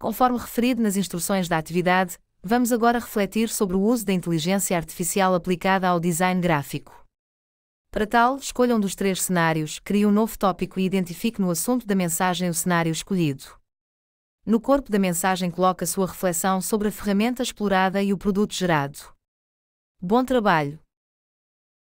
Conforme referido nas instruções da atividade, vamos agora refletir sobre o uso da inteligência artificial aplicada ao design gráfico. Para tal, escolha um dos três cenários, crie um novo tópico e identifique no assunto da mensagem o cenário escolhido. No corpo da mensagem, coloque a sua reflexão sobre a ferramenta explorada e o produto gerado. Bom trabalho!